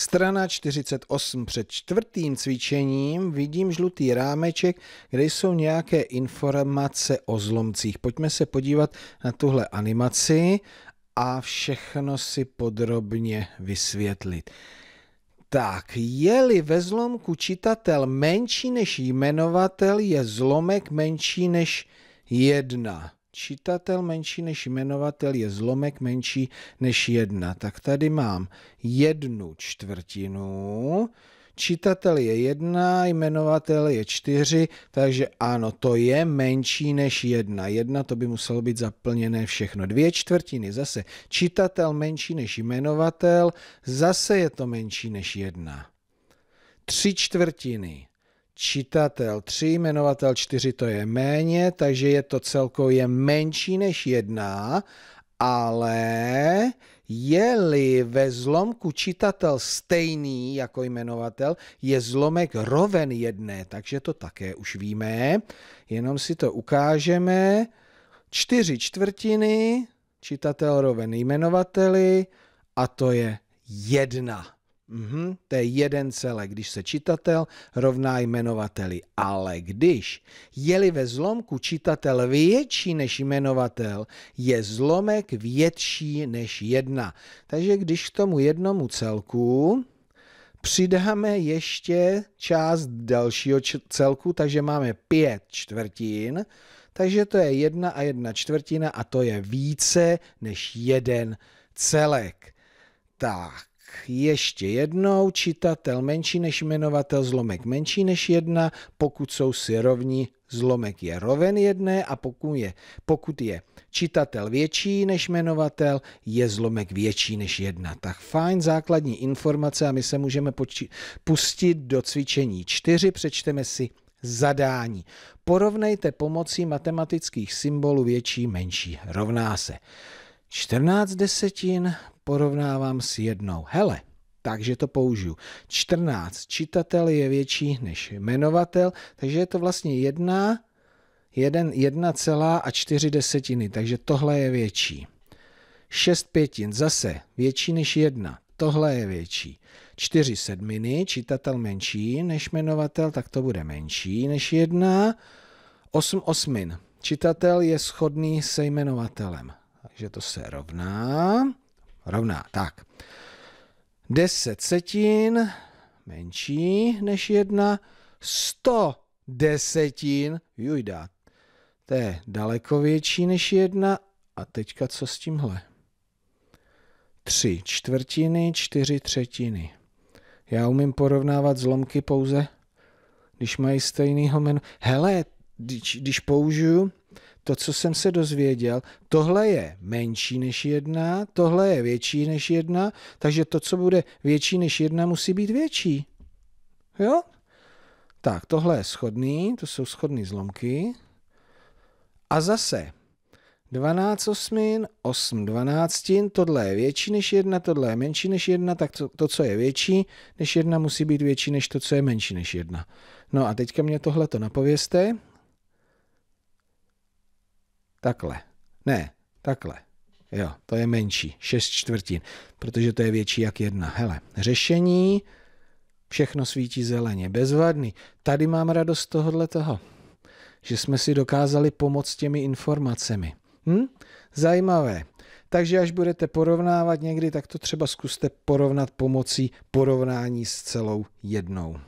Strana 48. Před čtvrtým cvičením vidím žlutý rámeček, kde jsou nějaké informace o zlomcích. Pojďme se podívat na tuhle animaci a všechno si podrobně vysvětlit. Tak, je-li ve zlomku čitatel menší než jmenovatel, je zlomek menší než jedna. Čitatel menší než jmenovatel je zlomek menší než jedna. Tak tady mám jednu čtvrtinu, čitatel je jedna, jmenovatel je čtyři, takže ano, to je menší než jedna. Jedna to by muselo být zaplněné všechno. Dvě čtvrtiny zase čitatel menší než jmenovatel, zase je to menší než jedna. Tři čtvrtiny čitatel 3, jmenovatel 4 to je méně, takže je to celkově menší než 1, ale je-li ve zlomku čitatel stejný jako jmenovatel, je zlomek roven jedné, takže to také už víme, jenom si to ukážeme. Čtyři čtvrtiny, čitatel roven jmenovateli a to je jedna. Mm-hmm, to je jeden celek, když se čitatel rovná jmenovateli. Ale když je-li ve zlomku čitatel větší než jmenovatel, je zlomek větší než jedna. Takže když k tomu jednomu celku přidáme ještě část dalšího celku, takže máme pět čtvrtin, takže to je jedna a jedna čtvrtina a to je více než jeden celek. Tak ještě jednou čitatel menší než jmenovatel zlomek menší než jedna, pokud jsou si rovní, zlomek je roven jedné a pokud je, pokud je čitatel větší než jmenovatel, je zlomek větší než jedna. Tak fajn základní informace a my se můžeme pustit do cvičení čtyři přečteme si zadání. Porovnejte pomocí matematických symbolů větší, menší, rovná se. 14 desetin porovnávám s jednou. Hele, takže to použiju. 14 čitatel je větší než jmenovatel, takže je to vlastně jedna, jeden, jedna celá a čtyři desetiny, takže tohle je větší. 6 pětin, zase větší než jedna, tohle je větší. 4 sedminy, čitatel menší než jmenovatel, tak to bude menší než jedna. 8 osmin, čitatel je shodný se jmenovatelem. Takže to se rovná. Rovná, tak. 10 setin menší než 1, 100 desetin, jujda, to je daleko větší než 1 a teďka co s tímhle? 3 čtvrtiny, 4 třetiny. Já umím porovnávat zlomky pouze, když mají stejný jméno. Hele, když, když použiju to, co jsem se dozvěděl, tohle je menší než jedna, tohle je větší než jedna, takže to, co bude větší než jedna, musí být větší. Jo? Tak, tohle je schodný, to jsou schodný zlomky. A zase 12 osmin, 8 dvanáctin, tohle je větší než jedna, tohle je menší než jedna, tak to, to, co je větší než jedna, musí být větší než to, co je menší než jedna. No a teďka mě tohle to napověste takhle. Ne, takhle. Jo, to je menší, 6 čtvrtin, protože to je větší jak jedna. Hele, řešení, všechno svítí zeleně, bezvadný. Tady mám radost tohohle toho, že jsme si dokázali pomoct těmi informacemi. Hm? Zajímavé. Takže až budete porovnávat někdy, tak to třeba zkuste porovnat pomocí porovnání s celou jednou.